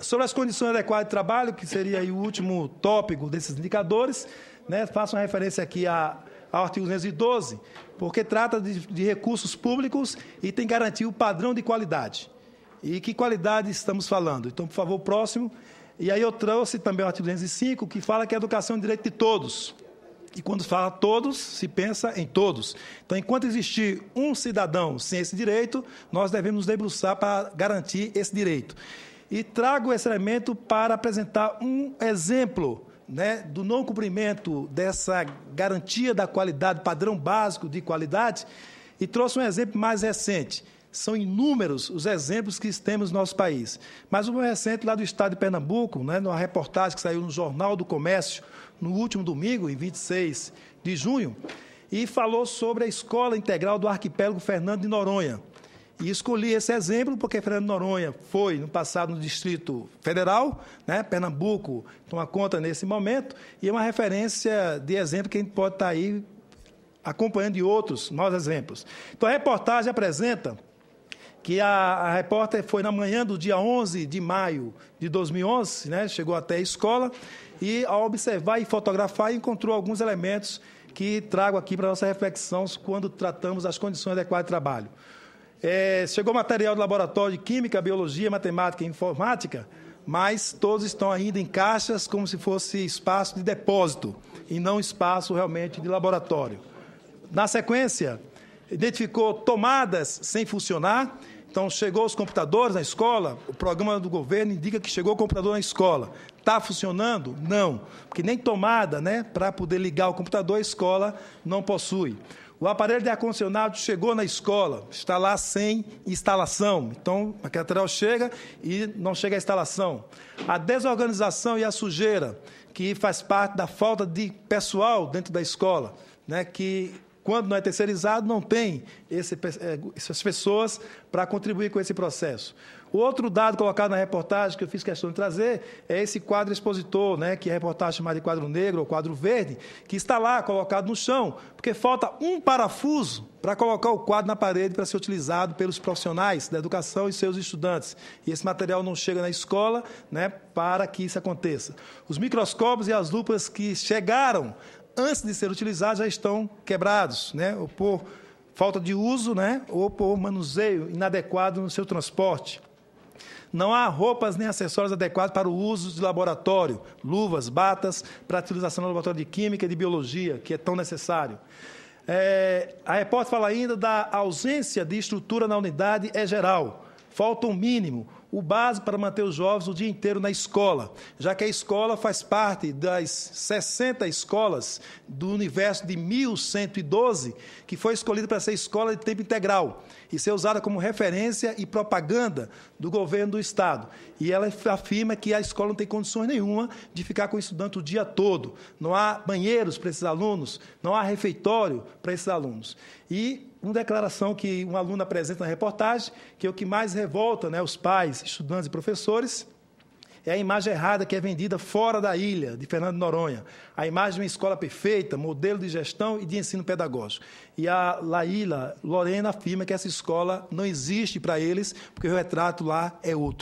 Sobre as condições adequadas de trabalho, que seria o último tópico desses indicadores, né, faço uma referência aqui a, ao artigo 212, porque trata de, de recursos públicos e tem que garantir o padrão de qualidade. E que qualidade estamos falando? Então, por favor, próximo. E aí eu trouxe também o artigo 205, que fala que a educação é um direito de todos. E quando fala todos, se pensa em todos. Então, enquanto existir um cidadão sem esse direito, nós devemos nos debruçar para garantir esse direito e trago esse elemento para apresentar um exemplo né, do não cumprimento dessa garantia da qualidade, padrão básico de qualidade, e trouxe um exemplo mais recente. São inúmeros os exemplos que temos no nosso país. Mas um recente lá do estado de Pernambuco, né, numa reportagem que saiu no Jornal do Comércio no último domingo, em 26 de junho, e falou sobre a Escola Integral do Arquipélago Fernando de Noronha. E escolhi esse exemplo porque Fernando Noronha foi, no passado, no Distrito Federal, né, Pernambuco toma conta nesse momento, e é uma referência de exemplo que a gente pode estar tá aí acompanhando de outros maus exemplos. Então, a reportagem apresenta que a, a, repórter foi na manhã do dia 11 de maio de 2011, né, chegou até a escola, e ao observar e fotografar, encontrou alguns elementos que trago aqui para a nossa reflexão quando tratamos as condições adequadas de trabalho. É, chegou material do laboratório de Química, Biologia, Matemática e Informática, mas todos estão ainda em caixas como se fosse espaço de depósito e não espaço realmente de laboratório. Na sequência, identificou tomadas sem funcionar. Então, chegou os computadores na escola, o programa do governo indica que chegou o computador na escola. Está funcionando? Não, porque nem tomada né, para poder ligar o computador a escola não possui. O aparelho de ar-condicionado chegou na escola, está lá sem instalação. Então, a catedral chega e não chega a instalação. A desorganização e a sujeira, que faz parte da falta de pessoal dentro da escola, né, que quando não é terceirizado, não tem esse, eh, essas pessoas para contribuir com esse processo. Outro dado colocado na reportagem que eu fiz questão de trazer é esse quadro expositor, né, que é a reportagem chamada de quadro negro ou quadro verde, que está lá colocado no chão, porque falta um parafuso para colocar o quadro na parede para ser utilizado pelos profissionais da educação e seus estudantes. E esse material não chega na escola né, para que isso aconteça. Os microscópios e as lupas que chegaram antes de ser utilizados, já estão quebrados, né? ou por falta de uso, né? ou por manuseio inadequado no seu transporte. Não há roupas nem acessórios adequados para o uso de laboratório, luvas, batas, para a utilização no laboratório de química e de biologia, que é tão necessário. É, a repórter fala ainda da ausência de estrutura na unidade é geral. Falta um mínimo, o básico para manter os jovens o dia inteiro na escola, já que a escola faz parte das 60 escolas do universo de 1112, que foi escolhida para ser escola de tempo integral e ser usada como referência e propaganda do governo do Estado. E ela afirma que a escola não tem condições nenhuma de ficar com o estudante o dia todo. Não há banheiros para esses alunos, não há refeitório para esses alunos. E uma declaração que um aluno apresenta na reportagem, que é o que mais revolta né, os pais, estudantes e professores, é a imagem errada que é vendida fora da ilha de Fernando Noronha. A imagem de uma escola perfeita, modelo de gestão e de ensino pedagógico. E a Laíla Lorena afirma que essa escola não existe para eles, porque o retrato lá é outro.